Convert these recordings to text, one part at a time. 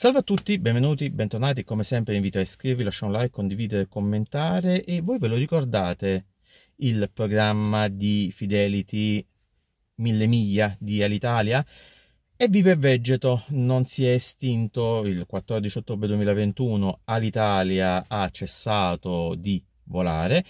Salve a tutti, benvenuti, bentornati, come sempre invito a iscrivervi, lasciare un like, condividere, commentare e voi ve lo ricordate il programma di Fidelity Mille Miglia di Alitalia? E vive Vegeto, non si è estinto il 14 ottobre 2021, Alitalia ha cessato di volare,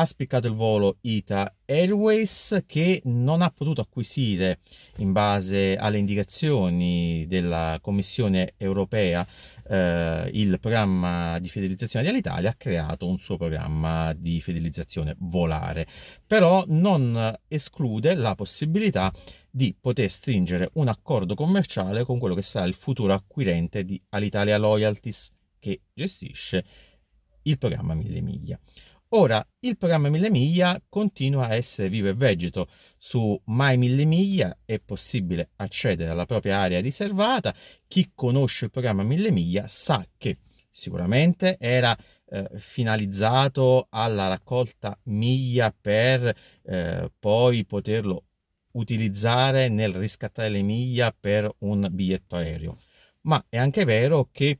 ha spiccato il volo ITA Airways che non ha potuto acquisire in base alle indicazioni della Commissione europea eh, il programma di fidelizzazione di Alitalia ha creato un suo programma di fidelizzazione volare però non esclude la possibilità di poter stringere un accordo commerciale con quello che sarà il futuro acquirente di Alitalia Loyalties che gestisce il programma Mille Miglia. Ora, il programma Mille Miglia continua a essere vivo e vegeto. Su Mai Mille Miglia è possibile accedere alla propria area riservata. Chi conosce il programma Mille Miglia sa che sicuramente era eh, finalizzato alla raccolta miglia per eh, poi poterlo utilizzare nel riscattare le miglia per un biglietto aereo. Ma è anche vero che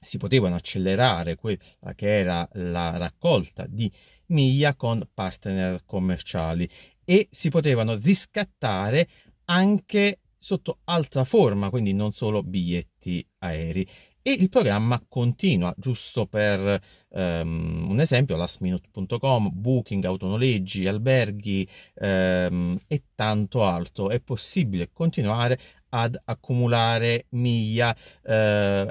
si potevano accelerare quella eh, che era la raccolta di miglia con partner commerciali e si potevano riscattare anche sotto altra forma, quindi non solo biglietti aerei e il programma continua, giusto per um, un esempio, lastminute.com, booking, autonoleggi, alberghi um, e tanto altro. È possibile continuare ad accumulare miglia, uh,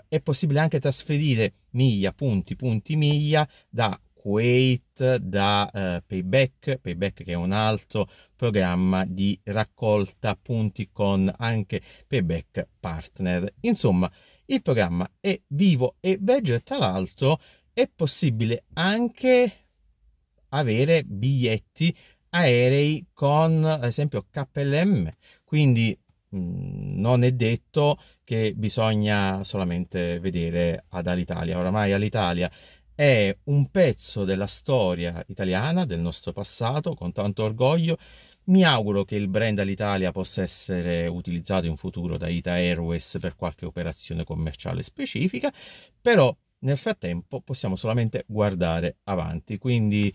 è possibile anche trasferire miglia, punti, punti, miglia da Kuwait, da eh, Payback, Payback che è un altro programma di raccolta punti con anche Payback Partner. Insomma, il programma è vivo e veggio tra l'altro è possibile anche avere biglietti aerei con ad esempio KLM, quindi mm, non è detto che bisogna solamente vedere ad Alitalia. Oramai Alitalia è un pezzo della storia italiana, del nostro passato, con tanto orgoglio. Mi auguro che il brand all'Italia possa essere utilizzato in futuro da Ita Airways per qualche operazione commerciale specifica, però nel frattempo possiamo solamente guardare avanti. Quindi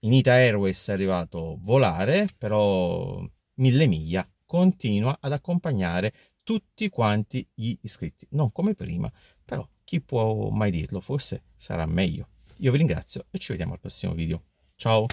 in Ita Airways è arrivato Volare, però Mille Miglia continua ad accompagnare tutti quanti gli iscritti, non come prima, però chi può mai dirlo? Forse sarà meglio. Io vi ringrazio e ci vediamo al prossimo video. Ciao!